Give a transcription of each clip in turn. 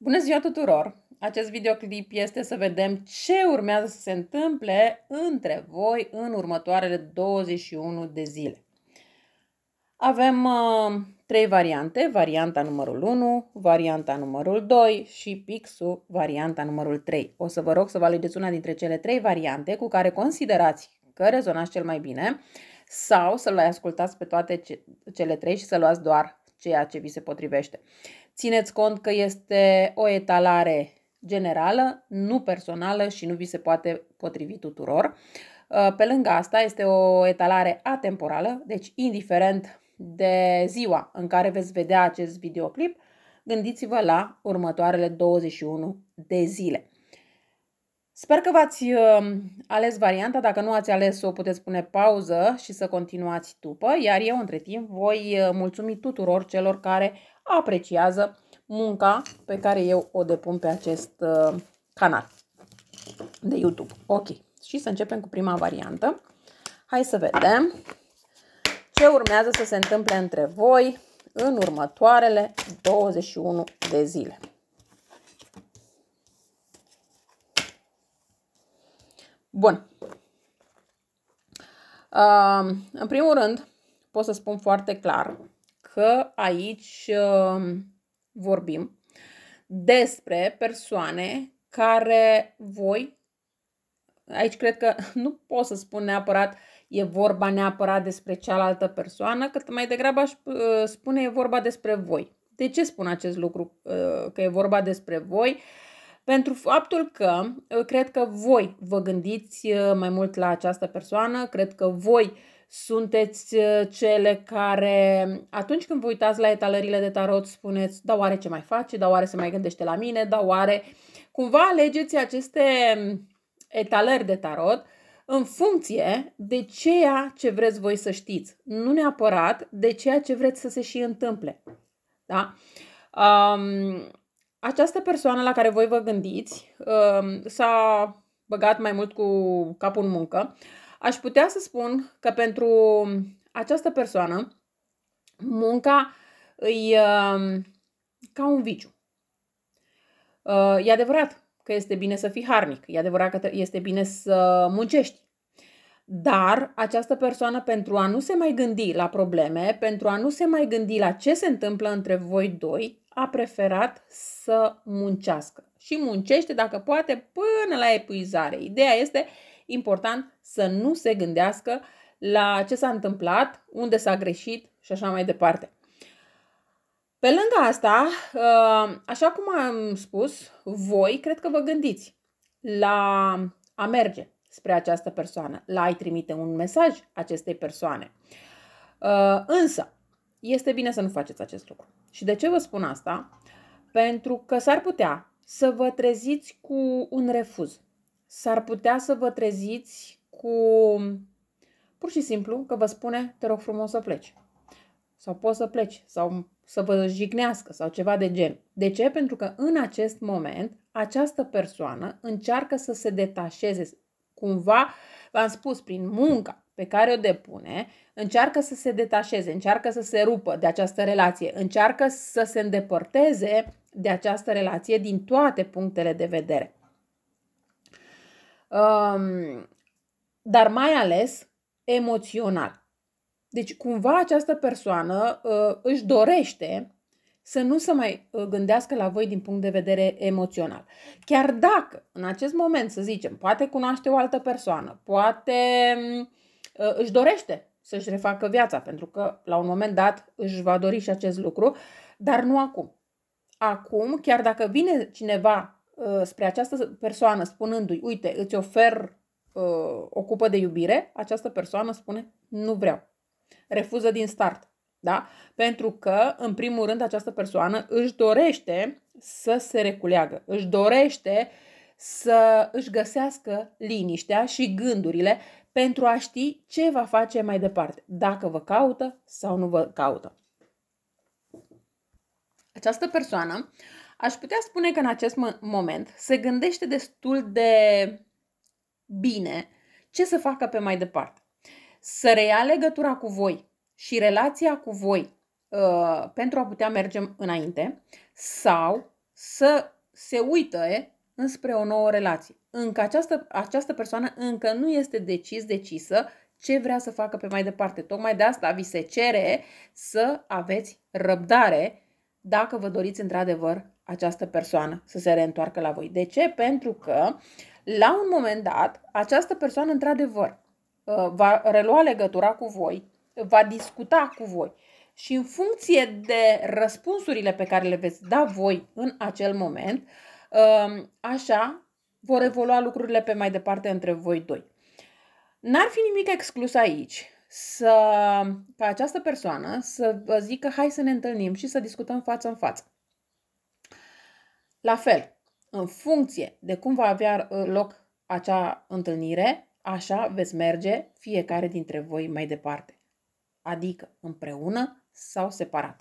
Bună ziua tuturor! Acest videoclip este să vedem ce urmează să se întâmple între voi în următoarele 21 de zile. Avem uh, trei variante, varianta numărul 1, varianta numărul 2 și pixul varianta numărul 3. O să vă rog să vă alegeți una dintre cele trei variante cu care considerați că rezonați cel mai bine sau să le ascultați pe toate ce cele trei și să luați doar ceea ce vi se potrivește. Țineți cont că este o etalare generală, nu personală și nu vi se poate potrivi tuturor. Uh, pe lângă asta este o etalare atemporală, deci indiferent de ziua în care veți vedea acest videoclip, gândiți-vă la următoarele 21 de zile. Sper că v-ați uh, ales varianta, dacă nu ați ales-o puteți pune pauză și să continuați după, iar eu între timp voi uh, mulțumi tuturor celor care apreciază munca pe care eu o depun pe acest uh, canal de YouTube. Ok, și să începem cu prima variantă. Hai să vedem ce urmează să se întâmple între voi în următoarele 21 de zile. Bun. Uh, în primul rând, pot să spun foarte clar că aici uh, vorbim despre persoane care voi, aici cred că nu pot să spun neapărat e vorba neapărat despre cealaltă persoană, cât mai degrabă aș uh, spune e vorba despre voi. De ce spun acest lucru? Uh, că e vorba despre voi? pentru faptul că uh, cred că voi vă gândiți uh, mai mult la această persoană, cred că voi sunteți uh, cele care, atunci când vă uitați la etalările de tarot, spuneți, da, oare ce mai face, da, oare se mai gândește la mine, da, oare... Cumva alegeți aceste mm, etalări de tarot în funcție de ceea ce vreți voi să știți, nu neapărat de ceea ce vreți să se și întâmple. Da? Um, această persoană la care voi vă gândiți um, s-a băgat mai mult cu capul în muncă. Aș putea să spun că pentru această persoană munca îi um, ca un viciu. Uh, e adevărat că este bine să fii harnic, e adevărat că este bine să muncești. Dar această persoană, pentru a nu se mai gândi la probleme, pentru a nu se mai gândi la ce se întâmplă între voi doi, a preferat să muncească și muncește dacă poate până la epuizare. Ideea este important să nu se gândească la ce s-a întâmplat, unde s-a greșit și așa mai departe. Pe lângă asta, uh, așa cum am spus, voi cred că vă gândiți la a merge spre această persoană, la a-i trimite un mesaj acestei persoane. Uh, însă, este bine să nu faceți acest lucru. Și de ce vă spun asta? Pentru că s-ar putea să vă treziți cu un refuz. S-ar putea să vă treziți cu pur și simplu că vă spune te rog frumos să pleci. Sau poți să pleci, sau să vă jignească, sau ceva de gen. De ce? Pentru că în acest moment această persoană încearcă să se detașeze cumva, v-am spus, prin munca, pe care o depune, încearcă să se detașeze, încearcă să se rupă de această relație, încearcă să se îndepărteze de această relație din toate punctele de vedere. Um, dar mai ales emoțional. Deci, cumva, această persoană uh, își dorește să nu se mai uh, gândească la voi din punct de vedere emoțional. Chiar dacă, în acest moment, să zicem, poate cunoaște o altă persoană, poate uh, Uh, își dorește să-și refacă viața, pentru că la un moment dat își va dori și acest lucru, dar nu acum. Acum, chiar dacă vine cineva uh, spre această persoană spunându-i, uite, îți ofer uh, o cupă de iubire, această persoană spune, nu vreau. Refuză din start. Da? Pentru că, în primul rând, această persoană își dorește să se reculeagă, își dorește să își găsească liniștea și gândurile pentru a ști ce va face mai departe, dacă vă caută sau nu vă caută. Această persoană, aș putea spune că în acest moment se gândește destul de bine ce să facă pe mai departe. Să reia legătura cu voi și relația cu voi uh, pentru a putea merge înainte sau să se uită înspre o nouă relație încă această, această persoană încă nu este decis, decisă ce vrea să facă pe mai departe. Tocmai de asta vi se cere să aveți răbdare dacă vă doriți într-adevăr această persoană să se reîntoarcă la voi. De ce? Pentru că la un moment dat această persoană într-adevăr uh, va relua legătura cu voi, va discuta cu voi și în funcție de răspunsurile pe care le veți da voi în acel moment, uh, așa vor evolua lucrurile pe mai departe între voi doi. N-ar fi nimic exclus aici să, ca această persoană să vă zică hai să ne întâlnim și să discutăm față în față. La fel, în funcție de cum va avea uh, loc acea întâlnire, așa veți merge fiecare dintre voi mai departe. Adică împreună sau separat.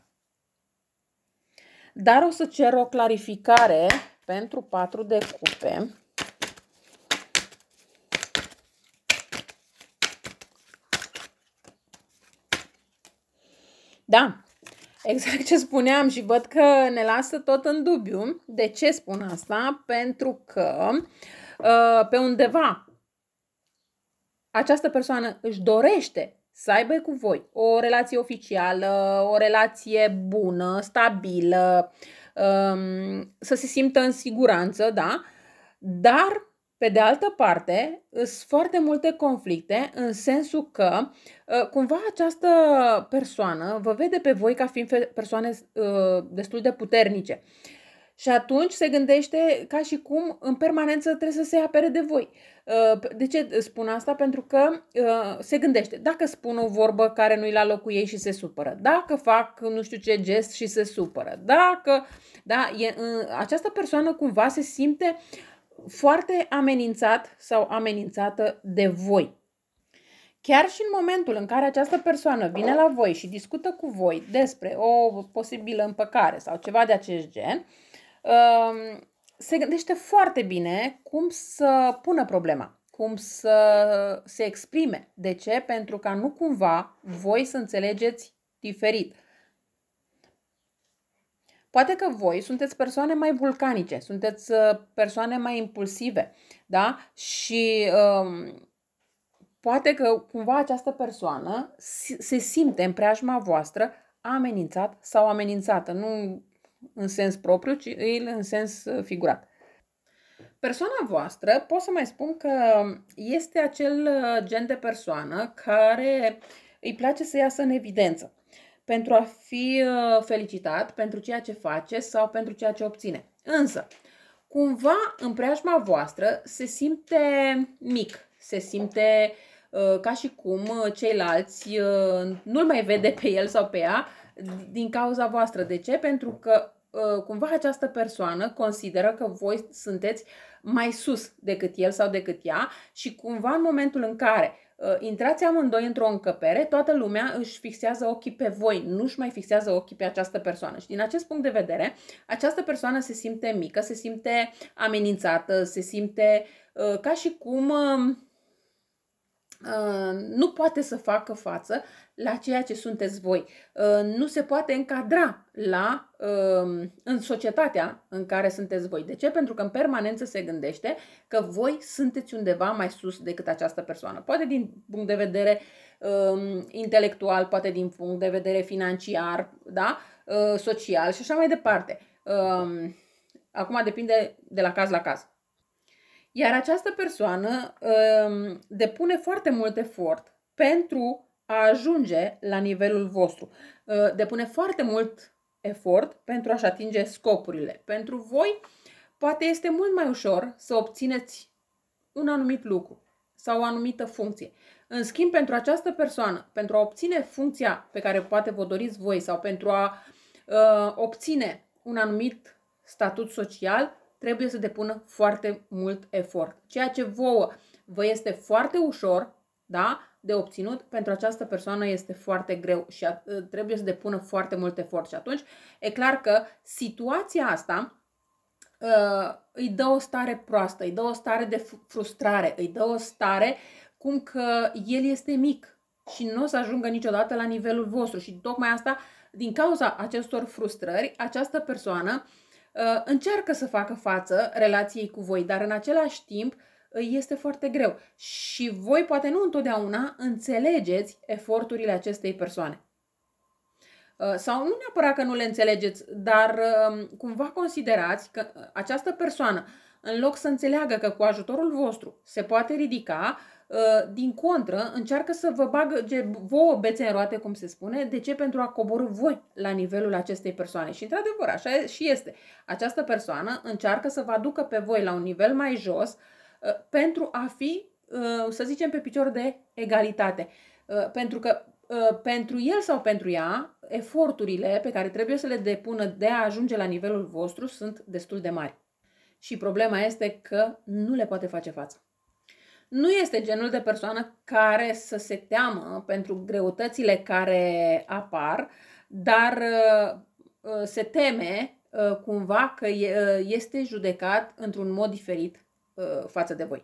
Dar o să cer o clarificare pentru patru de cupe. Da, exact ce spuneam și văd că ne lasă tot în dubiu. De ce spun asta? Pentru că uh, pe undeva această persoană își dorește să aibă cu voi o relație oficială, o relație bună, stabilă, um, să se simtă în siguranță, da? Dar pe de altă parte, sunt foarte multe conflicte în sensul că uh, cumva această persoană vă vede pe voi ca fiind persoane uh, destul de puternice. Și atunci se gândește ca și cum în permanență trebuie să se apere de voi. Uh, de ce spun asta? Pentru că se gândește, dacă spun o vorbă care nu-i la locul ei și se supără, dacă fac nu știu ce gest și se supără, dacă... Da, e, această persoană cumva se simte uh, foarte amenințat sau amenințată de voi. Chiar și în momentul în care această persoană vine la voi și discută cu voi despre o posibilă împăcare sau ceva de acest gen, um, se gândește foarte bine cum să pună problema, cum să se exprime. De ce? Pentru ca nu cumva voi să înțelegeți diferit Poate că voi sunteți persoane mai vulcanice, sunteți uh, persoane mai impulsive, da? Și um, poate că cumva această persoană se simte în preajma voastră amenințat sau amenințată, nu în sens propriu, ci în sens uh, figurat. Persoana voastră, pot să mai spun că este acel uh, gen de persoană care îi place să iasă în evidență pentru a fi uh, felicitat pentru ceea ce face sau pentru ceea ce obține. Însă, cumva în preajma voastră se simte mic, se simte uh, ca și cum uh, ceilalți uh, nu-l mai vede pe el sau pe ea din cauza voastră. De ce? Pentru că uh, cumva această persoană consideră că voi sunteți mai sus decât el sau decât ea și cumva în momentul în care Uh, intrați amândoi într-o încăpere, toată lumea își fixează ochii pe voi, nu își mai fixează ochii pe această persoană. Și din acest punct de vedere, această persoană se simte mică, se simte amenințată, se simte uh, ca și cum um, uh, nu poate să facă față la ceea ce sunteți voi. Uh, nu se poate încadra la, um, în societatea în care sunteți voi. De ce? Pentru că în permanență se gândește că voi sunteți undeva mai sus decât această persoană. Poate din punct de vedere um, intelectual, poate din punct de vedere financiar, da? Uh, social și așa mai departe. Um, acum depinde de la caz la caz. Iar această persoană depune foarte mult efort pentru a ajunge la nivelul vostru. Uh, depune foarte mult efort pentru a-și atinge scopurile. Pentru voi, poate este mult mai ușor să obțineți un anumit lucru sau o anumită funcție. În schimb, pentru această persoană, pentru a obține funcția pe care poate vă doriți voi sau pentru a uh, obține un anumit statut social, trebuie să depună foarte mult efort. Ceea ce vouă vă este foarte ușor, da? de obținut pentru această persoană este foarte greu și ă, trebuie să depună foarte mult efort. Și atunci e clar că situația asta uh, îi dă o stare proastă, îi dă o stare de frustrare, îi dă o stare cum că el este mic și nu o să ajungă niciodată la nivelul vostru. Și tocmai asta, din cauza acestor frustrări, această persoană uh, încearcă să facă față relației cu voi, dar în același timp este foarte greu. Și voi poate nu întotdeauna înțelegeți eforturile acestei persoane. Uh, sau nu neapărat că nu le înțelegeți, dar um, cumva considerați că uh, această persoană, în loc să înțeleagă că cu ajutorul vostru se poate ridica, uh, din contră, încearcă să vă bagă vouă bețe în roate, cum se spune, de ce? Pentru a coborâ voi la nivelul acestei persoane. Și într-adevăr, așa și este. Această persoană încearcă să vă aducă pe voi la un nivel mai jos, uh, Uh, pentru a fi, uh, să zicem, pe picior de egalitate. Uh, pentru că pentru el sau pentru ea, eforturile pe care trebuie să le depună de a ajunge la nivelul vostru sunt destul de mari. Și problema este că nu le poate face față. Nu este genul de persoană care să se teamă pentru greutățile care apar, dar se teme cumva că este judecat într-un mod diferit Uh, față de voi.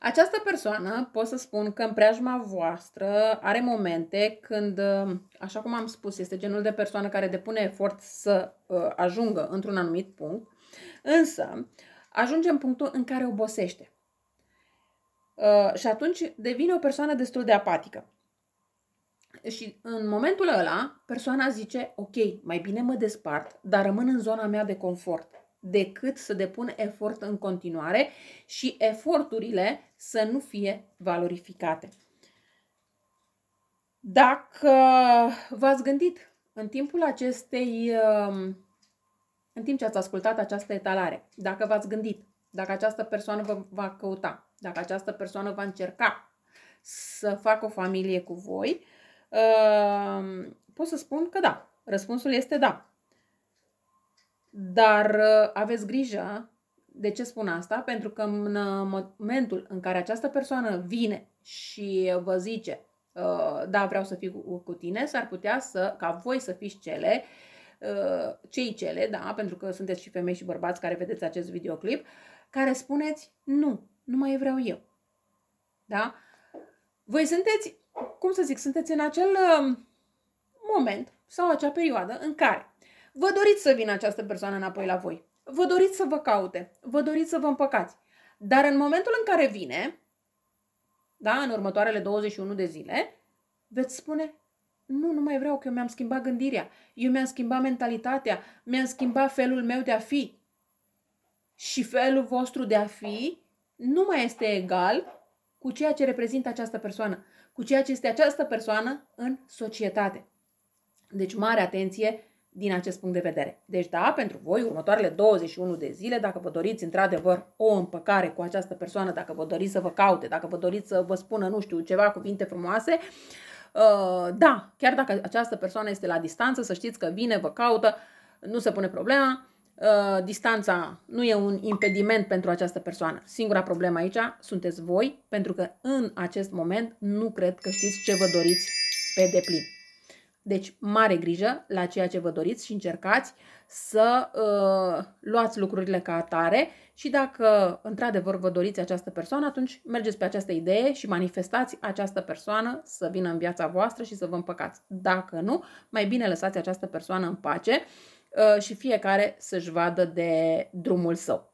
Această persoană pot să spun că în preajma voastră are momente când, uh, așa cum am spus, este genul de persoană care depune efort să uh, ajungă într-un anumit punct, însă ajunge în punctul în care obosește. Și atunci devine o persoană destul de apatică. Și în momentul ăla, persoana zice, ok, mai bine mă despart, dar rămân în zona mea de confort decât să depun efort în continuare și eforturile să nu fie valorificate. Dacă v-ați gândit în timpul acestei, um, în timp ce ați ascultat această etalare, dacă v-ați gândit, dacă această persoană vă va căuta, dacă această persoană va încerca să facă o familie cu voi, um, pot să spun că da. Răspunsul este da. Dar uh, aveți grijă, de ce spun asta? Pentru că în uh, momentul în care această persoană vine și vă zice uh, da, vreau să fiu cu tine, s-ar putea să, ca voi să fiți cele, cei cele, da, pentru că sunteți și femei și bărbați care vedeți acest videoclip, care spuneți nu, nu mai vreau eu. Da? Voi sunteți, cum să zic, sunteți în acel moment sau acea perioadă în care Vă doriți să vină această persoană înapoi la voi. Vă doriți să vă caute. Vă doriți să vă împăcați. Dar în momentul în care vine, da, în următoarele 21 de zile, veți spune, nu, nu mai vreau că eu mi-am schimbat gândirea, eu mi-am schimbat mentalitatea, mi-am schimbat felul meu de a fi. Și felul vostru de a fi nu mai este egal cu ceea ce reprezintă această persoană, cu ceea ce este această persoană în societate. Deci, mare atenție din acest punct de vedere. Deci da, pentru voi, următoarele 21 de zile, dacă vă doriți într-adevăr o împăcare cu această persoană, dacă vă doriți să vă caute, dacă vă doriți să vă spună, nu știu, ceva cuvinte frumoase, uh, da, chiar dacă această persoană este la distanță, să știți că vine, vă caută, nu se pune problema, uh, distanța nu e un impediment pentru această persoană. Singura problemă aici sunteți voi, pentru că în acest moment nu cred că știți ce vă doriți pe deplin. Deci, mare grijă la ceea ce vă doriți și încercați să uh, luați lucrurile ca atare și dacă într-adevăr vă doriți această persoană, atunci mergeți pe această idee și manifestați această persoană să vină în viața voastră și să vă împăcați. Dacă nu, mai bine lăsați această persoană în pace uh, și fiecare să-și vadă de drumul său.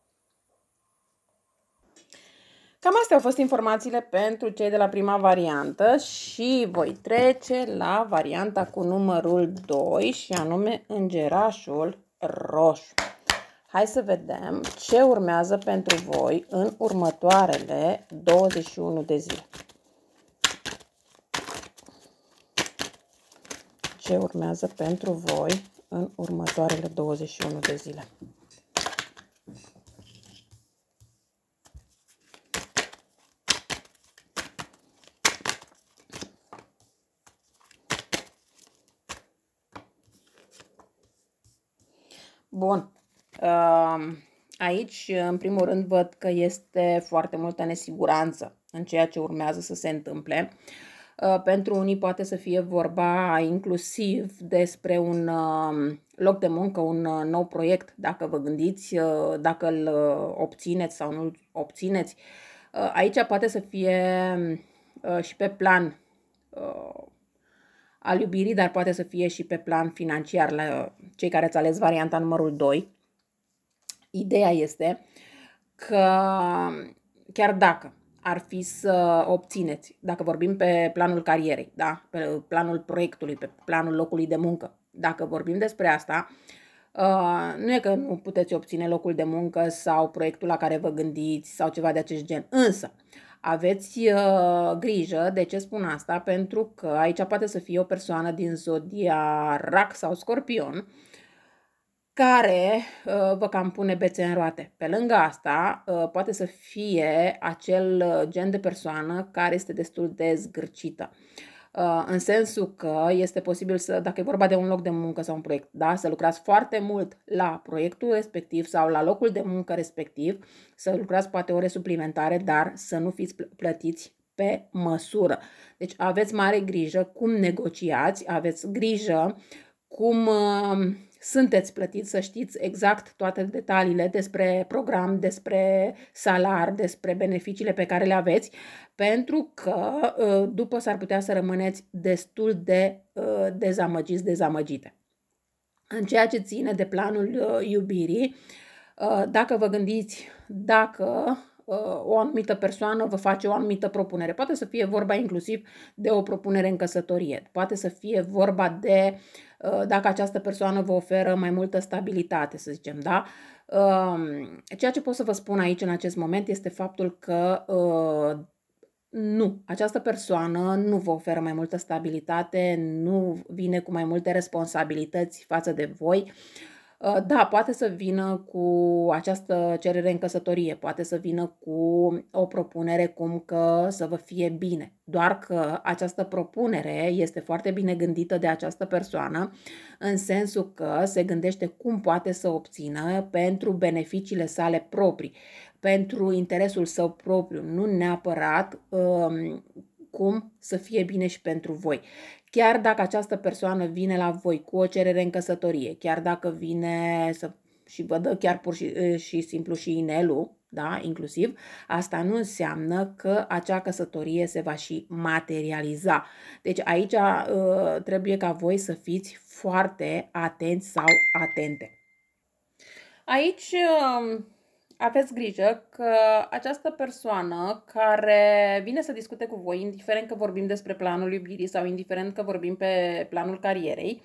Cam astea au fost informațiile pentru cei de la prima variantă și voi trece la varianta cu numărul 2 și anume îngerașul roșu. Hai să vedem ce urmează pentru voi în următoarele 21 de zile. Ce urmează pentru voi în următoarele 21 de zile. Bun. Aici, în primul rând, văd că este foarte multă nesiguranță în ceea ce urmează să se întâmple. Uh, pentru unii poate să fie vorba inclusiv despre un um, loc de muncă, un uh, nou proiect, dacă vă gândiți, uh, dacă îl obțineți sau nu obțineți. Aici poate să fie um, și pe plan al iubirii, dar poate să fie și pe plan financiar la cei care ați ales varianta numărul 2. Ideea este că chiar dacă ar fi să obțineți, dacă vorbim pe planul carierei, da? pe planul proiectului, pe planul locului de muncă, dacă vorbim despre asta, uh, nu e că nu puteți obține locul de muncă sau proiectul la care vă gândiți sau ceva de acest gen, însă aveți uh, grijă de ce spun asta, pentru că aici poate să fie o persoană din zodia rac sau scorpion, care uh, vă cam pune bețe în roate. Pe lângă asta, uh, poate să fie acel uh, gen de persoană care este destul de zgârcită. Uh, Uh, în sensul că este posibil să, dacă e vorba de un loc de muncă sau un proiect, da, să lucrați foarte mult la proiectul respectiv sau la locul de muncă respectiv, să lucrați poate ore suplimentare, dar să nu fiți plătiți pe măsură. Deci aveți mare grijă cum negociați, aveți grijă cum uh, sunteți plătiți să știți exact toate detaliile despre program, despre salar, despre beneficiile pe care le aveți, pentru că ă, după s-ar putea să rămâneți destul de ă, dezamăgiți, dezamăgite. În ceea ce ține de planul ă, iubirii, dacă vă gândiți dacă Uh, o anumită persoană vă face o anumită propunere. Poate să fie vorba inclusiv de o propunere în căsătorie, poate să fie vorba de uh, dacă această persoană vă oferă mai multă stabilitate, să zicem, da? Um, ceea ce pot să vă spun aici în acest moment este faptul că uh, nu, această persoană nu vă oferă mai multă stabilitate, nu vine cu mai multe responsabilități față de voi. Uh, Uh, da, poate să vină cu această cerere în căsătorie, poate să vină cu o propunere cum că să vă fie bine. Doar că această propunere este foarte bine gândită de această persoană, în sensul că se gândește cum poate să obțină pentru beneficiile sale proprii, pentru interesul său propriu, nu neapărat um, cum să fie bine și pentru voi. Chiar dacă această persoană vine la voi cu o cerere în căsătorie, chiar dacă vine să, și vă dă chiar pur și, și simplu și inelul, da, inclusiv, asta nu înseamnă că acea căsătorie se va și materializa. Deci aici trebuie ca voi să fiți foarte atenți sau atente. Aici aveți grijă că această persoană care vine să discute cu voi, indiferent că vorbim despre planul iubirii sau indiferent că vorbim pe planul carierei,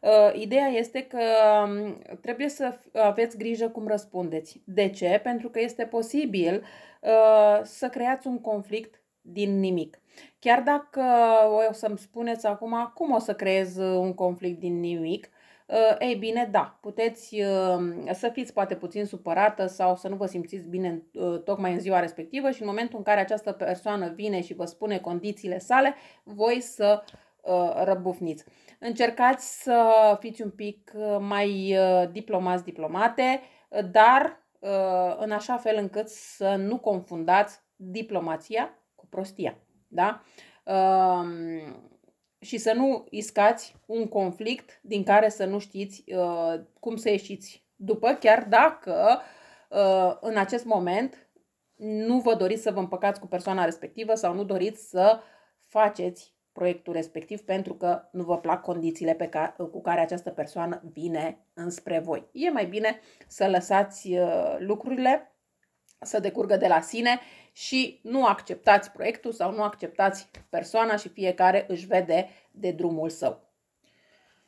uh, ideea este că um, trebuie să aveți grijă cum răspundeți. De ce? Pentru că este posibil uh, să creați un conflict din nimic. Chiar dacă o să-mi spuneți acum cum o să creez un conflict din nimic, Uh, ei bine, da, puteți uh, să fiți poate puțin supărată sau să nu vă simțiți bine uh, tocmai în ziua respectivă și în momentul în care această persoană vine și vă spune condițiile sale, voi să răbufniți. Încercați să fiți un pic mai diplomați, diplomate, dar în așa fel încât să nu confundați diplomația cu prostia. Da? și să nu iscați un conflict din care să nu știți uh, cum să ieșiți după, chiar dacă uh, în acest moment nu vă doriți să vă împăcați cu persoana respectivă sau nu doriți să faceți proiectul respectiv pentru că nu vă plac condițiile pe care, cu care această persoană vine înspre voi. E mai bine să lăsați uh, lucrurile să decurgă de la sine și nu acceptați proiectul sau nu acceptați persoana și fiecare își vede de drumul său.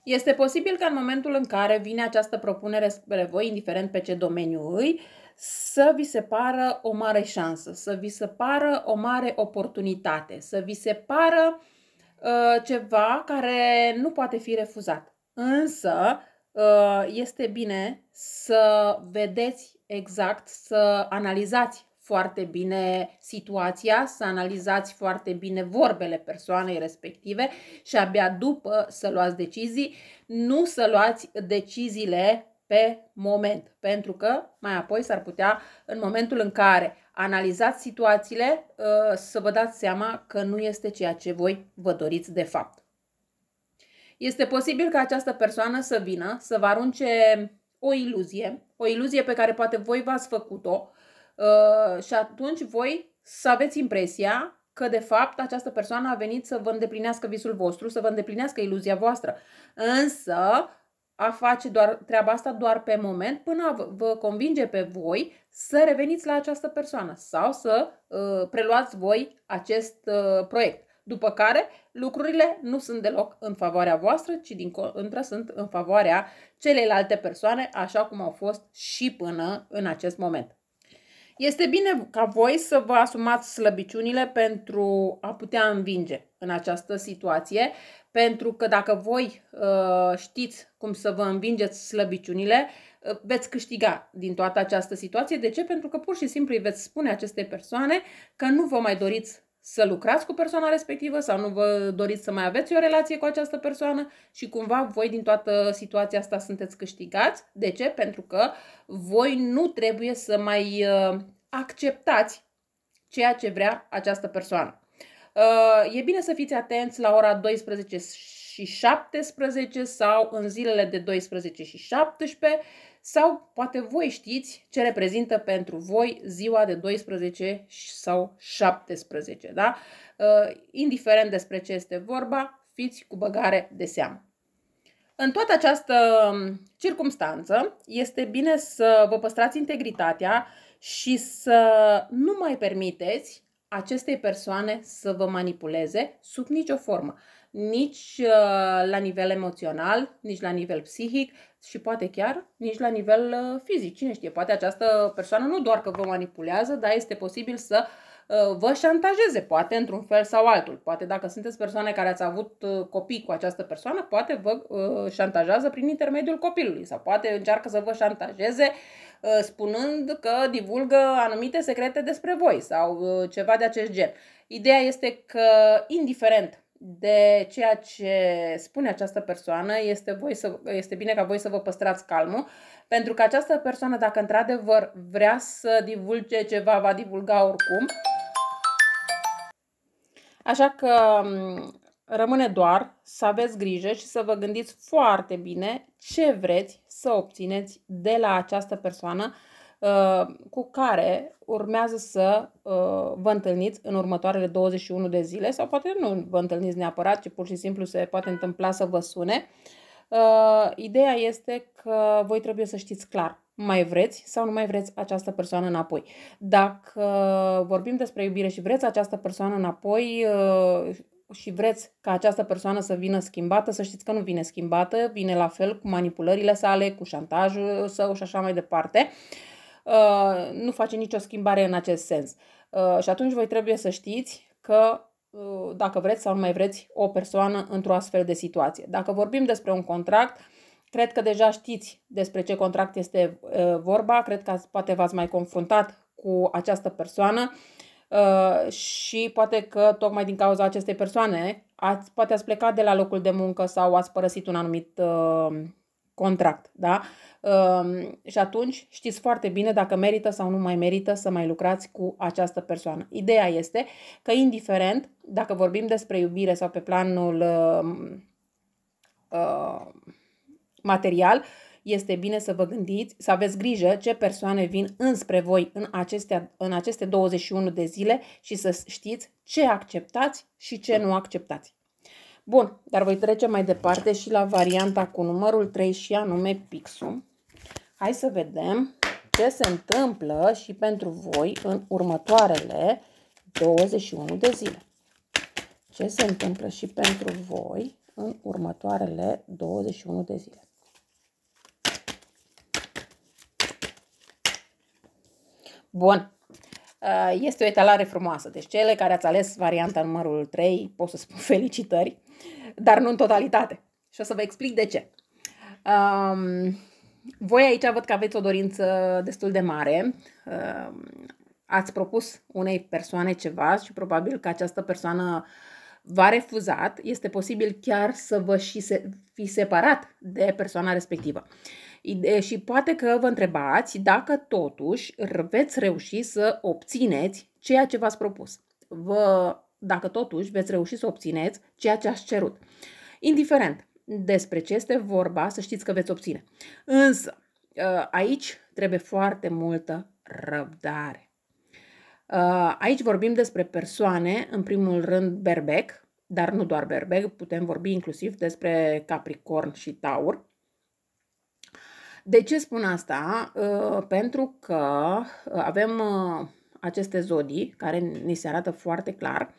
Este posibil ca în momentul în care vine această propunere spre voi, indiferent pe ce domeniu îi, să vi se pară o mare șansă, să vi se pară o mare oportunitate, să vi se pară uh, ceva care nu poate fi refuzat. Însă, uh, este bine să vedeți exact, să analizați foarte bine situația, să analizați foarte bine vorbele persoanei respective și abia după să luați decizii, nu să luați deciziile pe moment, pentru că mai apoi s-ar putea, în momentul în care analizați situațiile, uh, să vă dați seama că nu este ceea ce voi vă doriți de fapt. Este posibil ca această persoană să vină, să vă arunce o iluzie, o iluzie pe care poate voi v-ați făcut-o, Uh, și atunci voi să aveți impresia că de fapt această persoană a venit să vă îndeplinească visul vostru, să vă îndeplinească iluzia voastră. Însă a face doar treaba asta doar pe moment până vă convinge pe voi să reveniți la această persoană sau să uh, preluați voi acest uh, proiect. După care lucrurile nu sunt deloc în favoarea voastră, ci din contră sunt în favoarea celelalte persoane, așa cum au fost și până în acest moment. Este bine ca voi să vă asumați slăbiciunile pentru a putea învinge în această situație, pentru că dacă voi uh, știți cum să vă învingeți slăbiciunile, uh, veți câștiga din toată această situație. De ce? Pentru că pur și simplu îi veți spune acestei persoane că nu vă mai doriți să lucrați cu persoana respectivă sau nu vă doriți să mai aveți o relație cu această persoană și cumva voi din toată situația asta sunteți câștigați. De ce? Pentru că voi nu trebuie să mai uh, acceptați ceea ce vrea această persoană. Uh, e bine să fiți atenți la ora 12 și 17 sau în zilele de 12 și 17 sau poate voi știți ce reprezintă pentru voi ziua de 12 sau 17, da? Uh, indiferent despre ce este vorba, fiți cu băgare de seamă. În toată această um, circumstanță, este bine să vă păstrați integritatea și să nu mai permiteți acestei persoane să vă manipuleze sub nicio formă nici uh, la nivel emoțional, nici la nivel psihic și poate chiar nici la nivel uh, fizic. Cine știe, poate această persoană nu doar că vă manipulează, dar este posibil să uh, vă șantajeze, poate într-un fel sau altul. Poate dacă sunteți persoane care ați avut copii cu această persoană, poate vă șantajează prin intermediul copilului sau poate încearcă să vă șantajeze spunând că divulgă anumite secrete despre voi sau ceva de acest gen. Ideea este că, indiferent de ceea ce spune această persoană, este, voi să, este bine ca voi să vă păstrați calmul, pentru că această persoană, dacă într-adevăr vrea să divulge ceva, va divulga oricum. Așa că rămâne doar să aveți grijă și să vă gândiți foarte bine ce vreți să obțineți de la această persoană Uh, cu care urmează să uh, vă întâlniți în următoarele 21 de zile sau poate nu vă întâlniți neapărat, ci pur și simplu se poate întâmpla să vă sune. Uh, ideea este că voi trebuie să știți clar mai vreți sau nu mai vreți această persoană înapoi. Dacă vorbim despre iubire și vreți această persoană înapoi, și vreți ca această persoană să vină schimbată, să știți că nu vine schimbată, vine la fel cu manipulările sale, cu șantajul său și așa mai departe. Uh, Uh, nu face nicio schimbare în acest sens. Uh, și atunci voi trebuie să știți că uh, dacă vreți sau nu mai vreți o persoană într-o astfel de situație. Dacă vorbim despre un contract, cred că deja știți despre ce contract este vorba, cred că poate v-ați mai confruntat cu această persoană și poate că tocmai din cauza acestei persoane ați, poate ați plecat de la locul de muncă sau ați părăsit un anumit contract, da? Ehm, și atunci știți foarte bine dacă merită sau nu mai merită să mai lucrați cu această persoană. Ideea este că indiferent dacă vorbim despre iubire sau pe planul uh, material, este bine să vă gândiți, să aveți grijă ce persoane vin înspre voi în, aceste în aceste 21 de zile și să știți ce acceptați și ce nu acceptați. Bun, dar voi trece mai departe și la varianta cu numărul 3 și anume pixul. Hai să vedem ce se întâmplă și pentru voi în următoarele 21 de zile. Ce se întâmplă și pentru voi în următoarele 21 de zile. Bun. Este o etalare frumoasă. Deci cele care ați ales varianta numărul 3, pot să spun felicitări dar nu în totalitate. Și o să vă explic de ce. Um, voi aici văd că aveți o dorință destul de mare. Um, ați propus unei persoane ceva și probabil că această persoană v-a refuzat. Este posibil chiar să vă și se, fi separat de persoana respectivă. și poate că vă întrebați dacă totuși veți reuși să obțineți ceea ce v-ați propus. Vă dacă totuși veți reuși să obțineți ceea ce ați cerut. Indiferent despre ce este vorba, să știți că veți obține. Însă, uh, aici trebuie foarte multă răbdare. Uh, aici vorbim despre persoane, în primul rând berbec, dar nu doar berbec, putem vorbi inclusiv despre capricorn și taur. De ce spun asta? Uh, pentru că avem aceste zodii, care ni se arată foarte clar.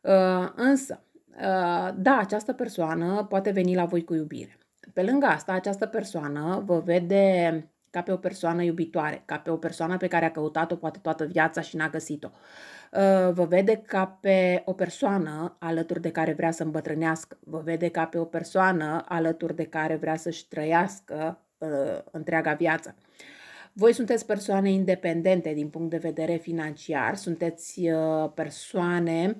Uh, însă, uh, da, această persoană poate veni la voi cu iubire. Pe lângă asta, această persoană vă vede ca pe o persoană iubitoare, ca pe o persoană pe care a căutat-o poate toată viața și n-a găsit-o. Uh, vă vede ca pe o persoană alături de care vrea să îmbătrânească, vă vede ca pe o persoană alături de care vrea să-și trăiască întreaga viață. Uh, voi sunteți persoane independente din punct de vedere financiar, sunteți uh, persoane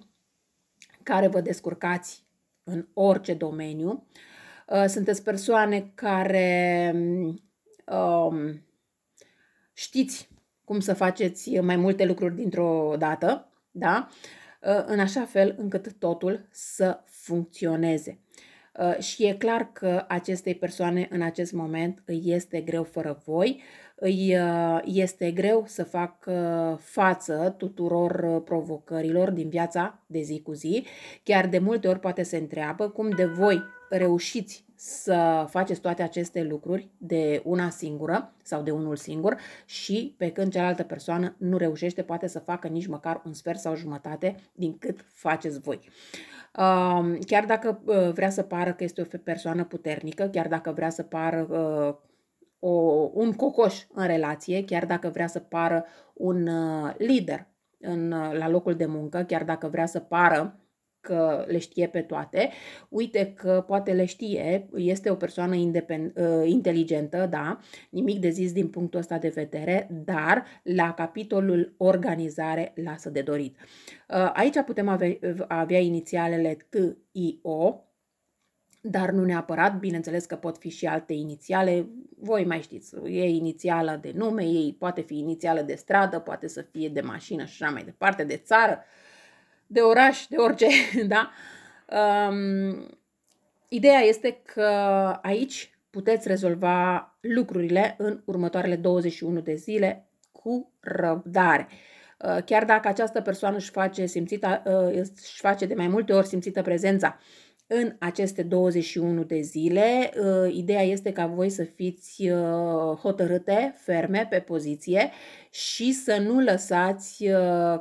care vă descurcați în orice domeniu, uh, sunteți persoane care um, știți cum să faceți mai multe lucruri dintr-o dată, da? Uh, în așa fel încât totul să funcționeze. Și e clar că acestei persoane în acest moment îi este greu fără voi, îi uh, este greu să fac uh, față tuturor uh, provocărilor din viața de zi cu zi. Chiar de multe ori poate se întreabă cum de voi reușiți să faceți toate aceste lucruri de una singură sau de unul singur și pe când cealaltă persoană nu reușește, poate să facă nici măcar un sfert sau jumătate din cât faceți voi. Um, chiar dacă vrea să pară că este o persoană puternică, chiar dacă vrea să pară o, un cocoș în relație, chiar dacă vrea să pară un uh, lider în, uh, la locul de muncă, chiar dacă vrea să pară că le știe pe toate, uite că poate le știe, este o persoană uh, inteligentă, da, nimic de zis din punctul ăsta de vedere, dar la capitolul organizare lasă de dorit. Aici putem avea, avea inițialele T, I, O, dar nu neapărat, bineînțeles că pot fi și alte inițiale, voi mai știți, e inițiala de nume, ei poate fi inițială de stradă, poate să fie de mașină și așa mai departe, de țară, de oraș, de orice, da? Um, ideea este că aici puteți rezolva lucrurile în următoarele 21 de zile cu răbdare. Uh, chiar dacă această persoană își face, simțită, uh, își face de mai multe ori simțită prezența, în aceste 21 de zile. Uh, ideea este ca voi să fiți uh, hotărâte, ferme pe poziție și să nu lăsați uh,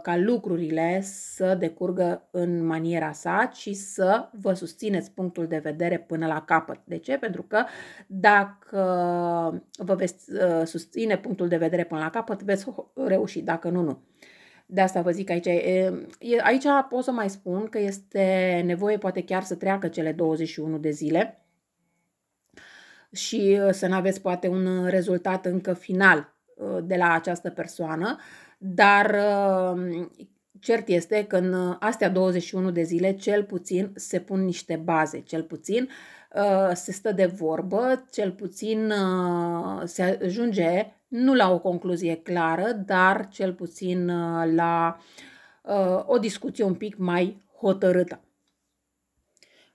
ca lucrurile să decurgă în maniera sa, ci să vă susțineți punctul de vedere până la capăt. De ce? Pentru că dacă vă veți susține punctul de vedere până la capăt, veți reuși, dacă nu, nu. De asta vă zic aici. Aici pot să mai spun că este nevoie poate chiar să treacă cele 21 de zile și uh, să nu aveți poate un uh, rezultat încă final uh, de la această persoană, dar cert este că în astea 21 de zile cel puțin se pun niște baze, cel puțin se stă de vorbă, cel puțin se ajunge nu la o concluzie clară, dar cel puțin uh, la uh, o discuție un pic mai hotărâtă.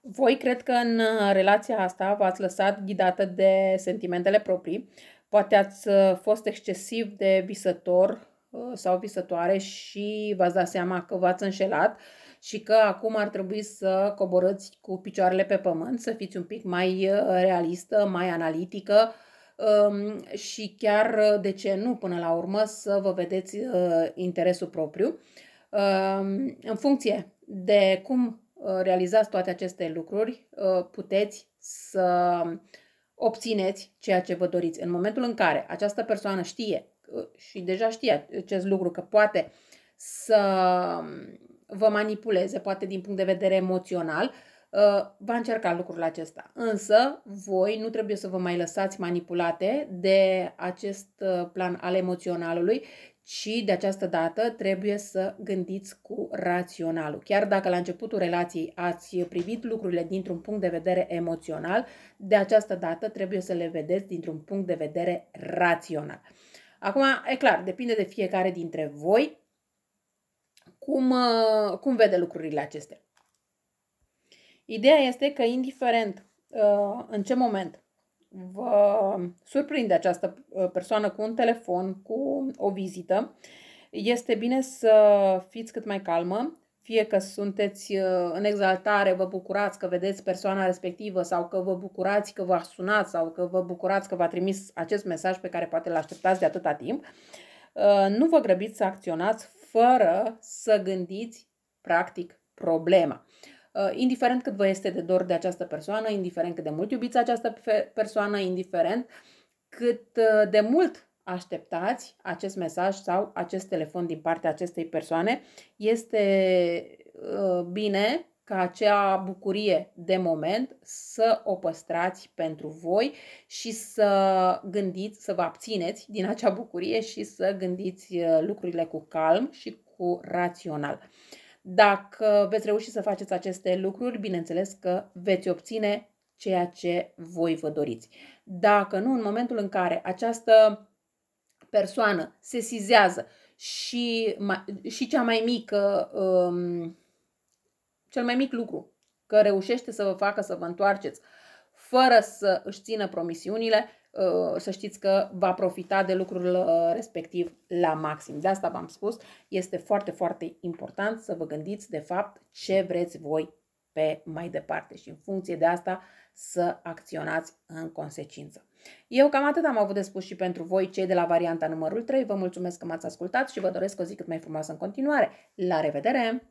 Voi cred că în uh, relația asta v-ați lăsat ghidată de sentimentele proprii, poate ați uh, fost excesiv de visător sau visătoare și v-ați dat seama că v-ați înșelat și că acum ar trebui să coborâți cu picioarele pe pământ, să fiți un pic mai realistă, mai analitică, și chiar, de ce nu, până la urmă, să vă vedeți uh, interesul propriu. În funcție de cum uh, realizați toate aceste lucruri, uh, puteți să obțineți ceea ce vă doriți. În momentul în care această persoană știe și deja știe acest lucru, că poate să um, vă manipuleze, poate din punct de vedere emoțional, Uh, va încerca lucrul acesta. Însă, voi nu trebuie să vă mai lăsați manipulate de acest uh, plan al emoționalului, ci de această dată trebuie să gândiți cu raționalul. Chiar dacă la începutul relației ați privit lucrurile dintr-un punct de vedere emoțional, de această dată trebuie să le vedeți dintr-un punct de vedere rațional. Acum, e clar, depinde de fiecare dintre voi cum, uh, cum vede lucrurile acestea. Ideea este că, indiferent uh, în ce moment vă surprinde această uh, persoană cu un telefon, cu o vizită, este bine să fiți cât mai calmă, fie că sunteți uh, în exaltare, vă bucurați că vedeți persoana respectivă sau că vă bucurați că v-a sunat sau că vă bucurați că v-a trimis acest mesaj pe care poate l-așteptați de atâta timp, nu vă grăbiți să acționați fără să gândiți practic problema. Uh, indiferent cât vă este de dor de această persoană, indiferent cât de mult iubiți această persoană, indiferent cât uh, de mult așteptați acest mesaj sau acest telefon din partea acestei persoane, este uh, bine ca acea bucurie de moment să o păstrați pentru voi și să gândiți, să vă abțineți din acea bucurie și să gândiți lucrurile cu calm și cu rațional. Dacă veți reuși să faceți aceste lucruri, bineînțeles că veți obține ceea ce voi vă doriți. Dacă nu, în momentul în care această persoană se sizează și, și cea mai mică, um, cel mai mic lucru, că reușește să vă facă să vă întoarceți fără să își țină promisiunile, Uh, să știți că va profita de lucrul uh, respectiv la maxim. De asta v-am spus, este foarte, foarte important să vă gândiți de fapt ce vreți voi pe mai departe și în funcție de asta să acționați în consecință. Eu cam atât am avut de spus și pentru voi, cei de la varianta numărul 3. Vă mulțumesc că m-ați ascultat și vă doresc o zi cât mai frumoasă în continuare. La revedere!